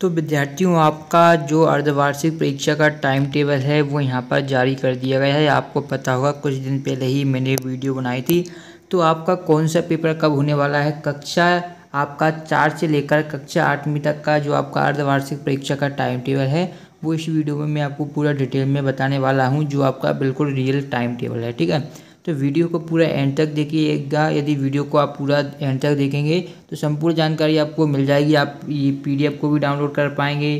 तो विद्यार्थियों आपका जो अर्धवार्षिक परीक्षा का टाइम टेबल है वो यहाँ पर जारी कर दिया गया है आपको पता होगा कुछ दिन पहले ही मैंने वीडियो बनाई थी तो आपका कौन सा पेपर कब होने वाला है कक्षा आपका चार से लेकर कक्षा आठवीं तक का जो आपका अर्धवार्षिक परीक्षा का टाइम टेबल है वो इस वीडियो में मैं आपको पूरा डिटेल में बताने वाला हूँ जो आपका बिल्कुल रियल टाइम टेबल है ठीक है तो वीडियो को पूरा एंड तक देखिएगा यदि वीडियो को आप पूरा एंड तक देखेंगे तो संपूर्ण जानकारी आपको मिल जाएगी आप ये पीडीएफ को भी डाउनलोड कर पाएंगे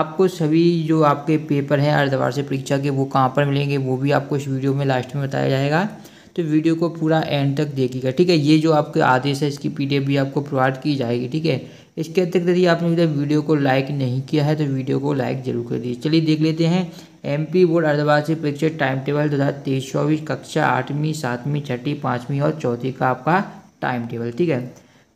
आपको सभी जो आपके पेपर हैं अर्धवार्षिक परीक्षा के वो कहाँ पर मिलेंगे वो भी आपको इस वीडियो में लास्ट में बताया जाएगा तो वीडियो को पूरा एंड तक देखिएगा ठीक है ये जो आपके आदेश है इसकी पीडीएफ भी आपको प्रोवाइड की जाएगी ठीक है इसके अतिरिक्त यदि आपने अभी तक वीडियो को लाइक नहीं किया है तो वीडियो को लाइक जरूर कर दीजिए चलिए देख लेते हैं एमपी बोर्ड अर्धवार्षिक परीक्षा टाइम टेबल दो हज़ार तेईस चौबीस कक्षा आठवीं सातवीं छठी पाँचवीं और चौथी का आपका टाइम टेबल ठीक है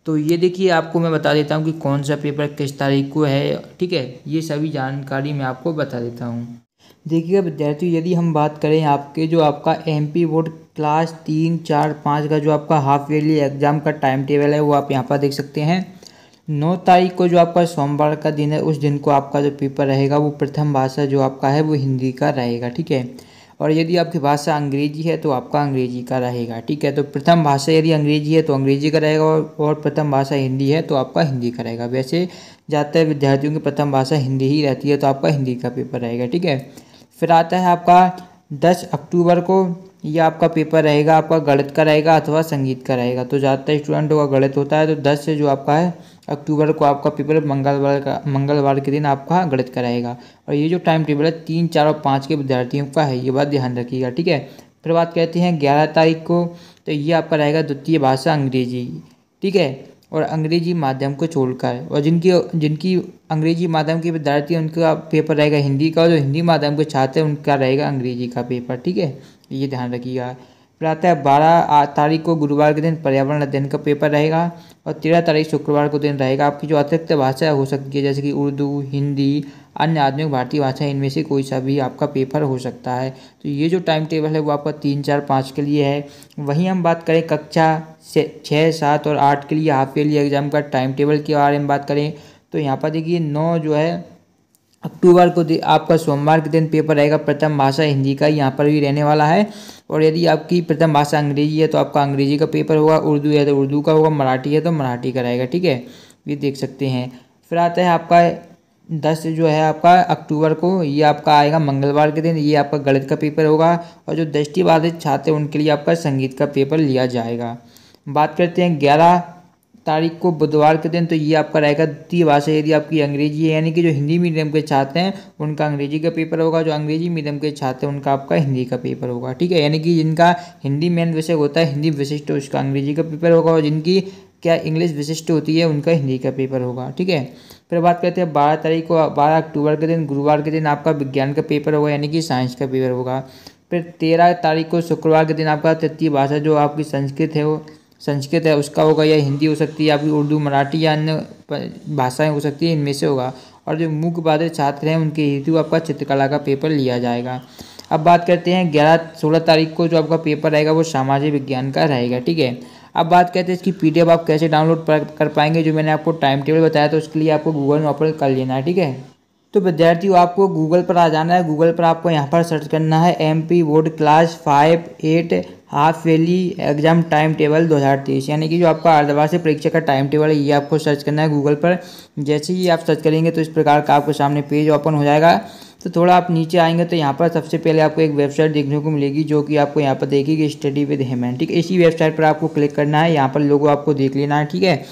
तो ये देखिए आपको मैं बता देता हूँ कि कौन सा पेपर किस तारीख को है ठीक है ये सभी जानकारी मैं आपको बता देता हूँ देखिएगा विद्यार्थी यदि हम बात करें आपके जो आपका एमपी बोर्ड क्लास तीन चार पाँच का जो आपका हाफ ईयरली एग्ज़ाम का टाइम टेबल है वो आप यहाँ पर देख सकते हैं नौ तारीख को जो आपका सोमवार का दिन है उस दिन को आपका जो पेपर रहेगा वो प्रथम भाषा जो आपका है वो हिंदी का रहेगा ठीक है और यदि आपकी भाषा अंग्रेजी है तो आपका अंग्रेजी का रहेगा ठीक है तो प्रथम भाषा यदि अंग्रेजी है तो अंग्रेजी का रहेगा और प्रथम भाषा हिंदी है तो आपका हिंदी का रहेगा वैसे जाते विद्यार्थियों की प्रथम भाषा हिंदी ही रहती है तो आपका हिंदी का पेपर रहेगा ठीक है फिर आता है आपका दस अक्टूबर को ये आपका पेपर रहेगा आपका गणित का रहेगा अथवा संगीत का रहेगा तो ज़्यादातर स्टूडेंटों का गणित होता है तो दस से जो आपका है अक्टूबर को आपका पेपर मंगलवार का मंगलवार के दिन आपका गणित का रहेगा और ये जो टाइम टेबल है तीन चार और पाँच के विद्यार्थियों का है ये बात ध्यान रखिएगा ठीक है फिर बात कहते हैं ग्यारह तारीख को तो ये आपका रहेगा द्वितीय भाषा अंग्रेजी ठीक है और अंग्रेजी माध्यम को छोड़कर और जिनकी जिनकी अंग्रेजी माध्यम के विद्यार्थी उनका पेपर रहेगा हिंदी का और जो हिंदी माध्यम के छात्र उनका रहेगा अंग्रेजी का पेपर ठीक है ये ध्यान रखिएगा प्रातः बारह तारीख को गुरुवार के दिन पर्यावरण अध्ययन का पेपर रहेगा और तेरह तारीख शुक्रवार को दिन रहेगा आपकी जो अतिरिक्त भाषा हो सकती है जैसे कि उर्दू हिंदी अन्य आधुनिक भारतीय भाषा इनमें से कोई सा भी आपका पेपर हो सकता है तो ये जो टाइम टेबल है वो आपका तीन चार पाँच के लिए है वहीं हम बात करें कक्षा छः सात और आठ के लिए हाफ ईयरली एग्जाम का टाइम टेबल के बारे में बात करें तो यहाँ पर देखिए नौ जो है अक्टूबर को आपका सोमवार के दिन पेपर रहेगा प्रथम भाषा हिंदी का यहाँ पर भी रहने वाला है और यदि आपकी प्रथम भाषा अंग्रेजी है तो आपका अंग्रेजी का पेपर होगा उर्दू है तो उर्दू का होगा मराठी है तो मराठी का रहेगा ठीक है ये देख सकते हैं फिर आता है आपका दस जो है आपका अक्टूबर को ये आपका आएगा मंगलवार के दिन ये आपका गणित का पेपर होगा और जो दृष्टिबाधित छात्र उनके लिए आपका संगीत का पेपर लिया जाएगा बात करते हैं ग्यारह तारीख को बुधवार के दिन तो ये आपका रहेगा द्वितीय भाषा यदि आपकी अंग्रेजी है यानी कि जो हिंदी मीडियम के छात्र हैं उनका अंग्रेजी का पेपर होगा जो अंग्रेजी मीडियम के छात्र हैं उनका आपका हिंदी का पेपर होगा ठीक है यानी कि जिनका हिंदी मेन विषय होता है हिंदी विशिष्ट उसका अंग्रेजी का पेपर होगा और जिनकी क्या इंग्लिश विशिष्ट होती है उनका हिंदी का पेपर होगा ठीक है फिर बात करते हैं बारह तारीख को बारह अक्टूबर के दिन गुरुवार के दिन आपका विज्ञान का पेपर होगा यानी कि साइंस का पेपर होगा फिर तेरह तारीख को शुक्रवार के दिन आपका तृतीय भाषा जो आपकी संस्कृत है वो संस्कृत है उसका होगा या हिंदी हो सकती है आपकी उर्दू मराठी या अन्य भाषाएं हो सकती है इनमें से होगा और जो मुख्य बाधित छात्र हैं उनके हेतु आपका चित्रकला का पेपर लिया जाएगा अब बात करते हैं ग्यारह सोलह तारीख को जो आपका पेपर रहेगा वो सामाजिक विज्ञान का रहेगा ठीक है अब बात करते हैं इसकी पी आप कैसे डाउनलोड कर पाएंगे जो मैंने आपको टाइम टेबल बताया तो उसके लिए आपको गूगल में ओपन कर लेना है ठीक है तो विद्यार्थियों आपको गूगल पर आ जाना है गूगल पर आपको यहाँ पर सर्च करना है एम पी वोड class five eight half yearly exam time table 2023 यानी कि जो आपका अर्धवार्षिक परीक्षा का टाइम टेबल है ये आपको सर्च करना है गूगल पर जैसे ही आप सर्च करेंगे तो इस प्रकार का आपके सामने पेज ओपन हो जाएगा तो थोड़ा आप नीचे आएंगे तो यहाँ पर सबसे पहले आपको एक वेबसाइट देखने को मिलेगी जो कि आपको यहाँ पर देखेगी स्टडी विद हेमन ठीक है इसी वेबसाइट पर आपको क्लिक करना है यहाँ पर लोगो आपको देख लेना है ठीक है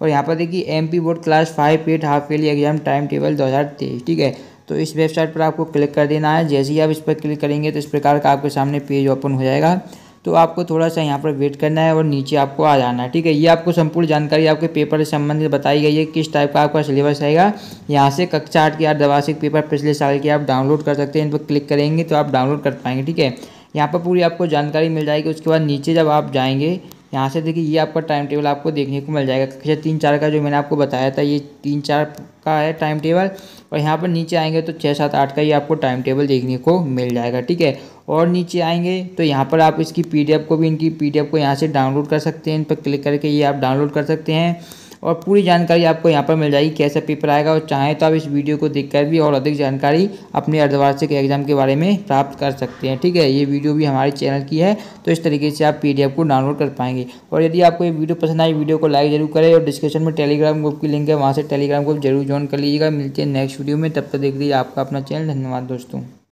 और यहाँ पर देखिए M P board class five eight half yearly exam time table दो हज़ार तेईस ठीक है तो इस वेबसाइट पर आपको क्लिक कर देना है जैसे ही आप इस पर क्लिक करेंगे तो इस प्रकार का आपके सामने पेज ओपन हो जाएगा तो आपको थोड़ा सा यहाँ पर वेट करना है और नीचे आपको आ जाना है ठीक है ये आपको संपूर्ण जानकारी आपके पेपर से संबंधित बताई गई है किस टाइप का आपका सिलेबस रहेगा यहाँ से कक्षा आठ के आठ दवासिक पेपर पिछले साल के आप डाउनलोड कर सकते हैं इन पर क्लिक करेंगे तो आप डाउनलोड कर पाएंगे ठीक है यहाँ पर पूरी आपको जानकारी मिल जाएगी उसके बाद नीचे जब आप जाएंगे यहाँ से देखिए ये आपका टाइम टेबल आपको देखने को मिल जाएगा कक्षा अच्छा, तीन चार का जो मैंने आपको बताया था ये तीन चार का है टाइम टेबल और यहाँ पर नीचे आएंगे तो छः सात आठ का ये आपको टाइम टेबल देखने को मिल जाएगा ठीक है और नीचे आएंगे तो यहाँ पर आप इसकी पी को भी इनकी पी को यहाँ से डाउनलोड कर सकते हैं इन पर क्लिक करके ये आप डाउनलोड कर सकते हैं और पूरी जानकारी आपको यहाँ पर मिल जाएगी कैसा पेपर आएगा और चाहें तो आप इस वीडियो को देखकर भी और अधिक जानकारी अपने अर्धवार्षिक एग्जाम के बारे में प्राप्त कर सकते हैं ठीक है ये वीडियो भी हमारे चैनल की है तो इस तरीके से आप पी को डाउनलोड कर पाएंगे और यदि आपको ये वीडियो पसंद आई वीडियो को लाइक जरूर करें और डिस्क्रिप्शन में टेलीग्राम ग्रुप की लिंक है वहाँ से टेलीग्राम ग्रुप जरूर ज्वाइन कर लीजिएगा मिलते हैं नेक्स्ट वीडियो में तब तक देख लीजिए आपका अपना चैनल धन्यवाद दोस्तों